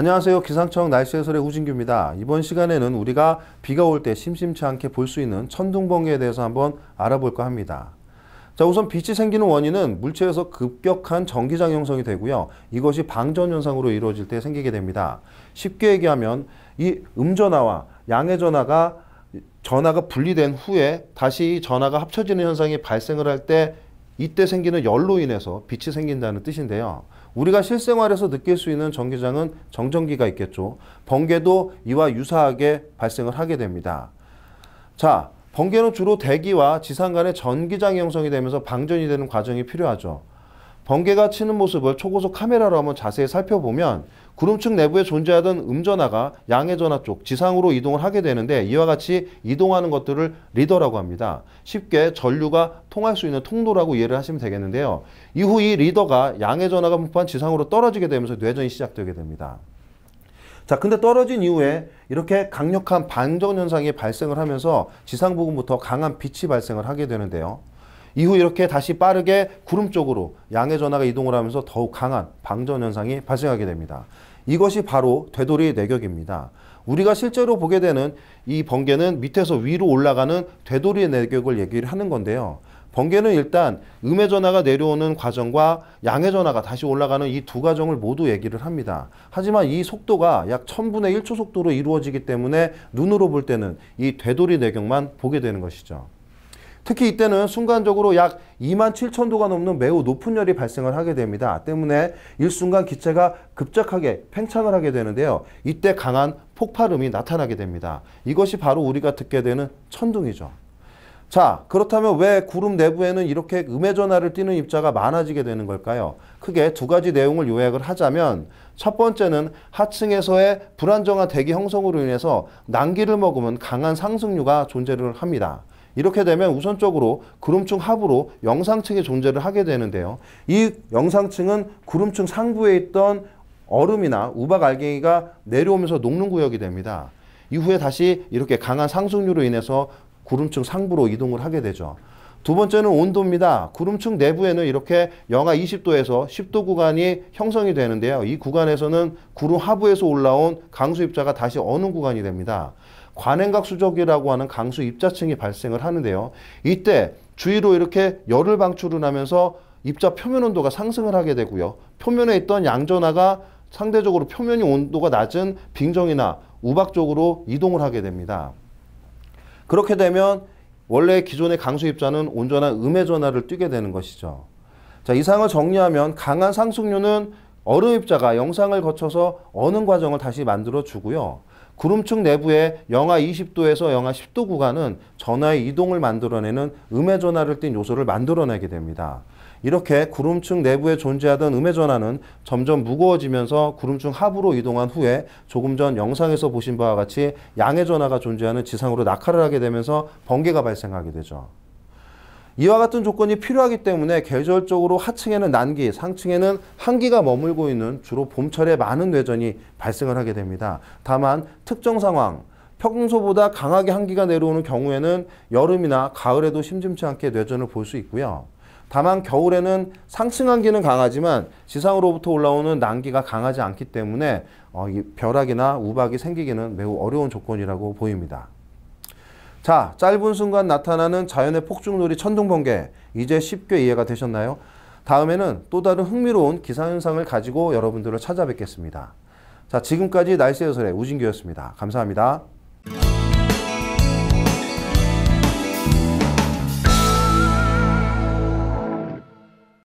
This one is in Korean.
안녕하세요. 기상청 날씨 해설의 우진규입니다. 이번 시간에는 우리가 비가 올 때 심심치 않게 볼 수 있는 천둥번개에 대해서 한번 알아볼까 합니다. 자, 우선 빛이 생기는 원인은 물체에서 급격한 전기장 형성이 되고요. 이것이 방전 현상으로 이루어질 때 생기게 됩니다. 쉽게 얘기하면 이 음전화와 양의전화가 전화가 분리된 후에 다시 전화가 합쳐지는 현상이 발생을 할때 이때 생기는 열로 인해서 빛이 생긴다는 뜻인데요. 우리가 실생활에서 느낄 수 있는 전기장은 정전기가 있겠죠. 번개도 이와 유사하게 발생을 하게 됩니다. 자, 번개는 주로 대기와 지상 간의 전기장 형성이 되면서 방전이 되는 과정이 필요하죠. 번개가 치는 모습을 초고속 카메라로 한번 자세히 살펴보면 구름층 내부에 존재하던 음전하가 양해전하 쪽 지상으로 이동을 하게 되는데 이와 같이 이동하는 것들을 리더라고 합니다. 쉽게 전류가 통할 수 있는 통로라고 이해를 하시면 되겠는데요. 이후 이 리더가 양해전하가 분포한 지상으로 떨어지게 되면서 뇌전이 시작되게 됩니다. 자, 근데 떨어진 이후에 이렇게 강력한 반전 현상이 발생을 하면서 지상 부근부터 강한 빛이 발생을 하게 되는데요. 이후 이렇게 다시 빠르게 구름 쪽으로 양의 전하가 이동을 하면서 더욱 강한 방전 현상이 발생하게 됩니다. 이것이 바로 되돌이 내격입니다. 우리가 실제로 보게 되는 이 번개는 밑에서 위로 올라가는 되돌이 내격을 얘기를 하는 건데요. 번개는 일단 음의 전하가 내려오는 과정과 양의 전하가 다시 올라가는 이 두 과정을 모두 얘기를 합니다. 하지만 이 속도가 약 1000분의 1초 속도로 이루어지기 때문에 눈으로 볼 때는 이 되돌이 내경만 보게 되는 것이죠. 특히 이때는 순간적으로 약 2만 7천 도가 넘는 매우 높은 열이 발생을 하게 됩니다. 때문에 일순간 기체가 급작하게 팽창을 하게 되는데요. 이때 강한 폭발음이 나타나게 됩니다. 이것이 바로 우리가 듣게 되는 천둥이죠. 자, 그렇다면 왜 구름 내부에는 이렇게 음의 전하를 띠는 입자가 많아지게 되는 걸까요? 크게 두 가지 내용을 요약을 하자면 첫 번째는 하층에서의 불안정한 대기 형성으로 인해서 난기를 먹으면 강한 상승류가 존재를 합니다. 이렇게 되면 우선적으로 구름층 하부로 영상층의 존재를 하게 되는데요. 이 영상층은 구름층 상부에 있던 얼음이나 우박 알갱이가 내려오면서 녹는 구역이 됩니다. 이후에 다시 이렇게 강한 상승류로 인해서 구름층 상부로 이동을 하게 되죠. 두 번째는 온도입니다. 구름층 내부에는 이렇게 영하 20도에서 10도 구간이 형성이 되는데요. 이 구간에서는 구름 하부에서 올라온 강수 입자가 다시 어는 구간이 됩니다. 관행각 수족이라고 하는 강수 입자층이 발생을 하는데요. 이때 주위로 이렇게 열을 방출을 하면서 입자 표면 온도가 상승을 하게 되고요. 표면에 있던 양전하가 상대적으로 표면이 온도가 낮은 빙정이나 우박 쪽으로 이동을 하게 됩니다. 그렇게 되면 원래 기존의 강수 입자는 온전한 음의 전하를 뛰게 되는 것이죠. 자, 이상을 정리하면 강한 상승류는 얼음 입자가 영상을 거쳐서 어는 과정을 다시 만들어 주고요. 구름층 내부에 영하 20도에서 영하 10도 구간은 전하의 이동을 만들어내는 음의 전하를 띤 요소를 만들어내게 됩니다. 이렇게 구름층 내부에 존재하던 음의 전하는 점점 무거워지면서 구름층 하부로 이동한 후에 조금 전 영상에서 보신 바와 같이 양의 전하가 존재하는 지상으로 낙하를 하게 되면서 번개가 발생하게 되죠. 이와 같은 조건이 필요하기 때문에 계절적으로 하층에는 난기, 상층에는 한기가 머물고 있는 주로 봄철에 많은 뇌전이 발생을 하게 됩니다. 다만 특정 상황, 평소보다 강하게 한기가 내려오는 경우에는 여름이나 가을에도 심심치 않게 뇌전을 볼 수 있고요. 다만 겨울에는 상층 한기는 강하지만 지상으로부터 올라오는 난기가 강하지 않기 때문에 어, 이 벼락이나 우박이 생기기는 매우 어려운 조건이라고 보입니다. 자, 짧은 순간 나타나는 자연의 폭죽놀이 천둥번개. 이제 쉽게 이해가 되셨나요? 다음에는 또 다른 흥미로운 기상현상을 가지고 여러분들을 찾아뵙겠습니다. 자, 지금까지 날씨 해설의 우진규였습니다. 감사합니다.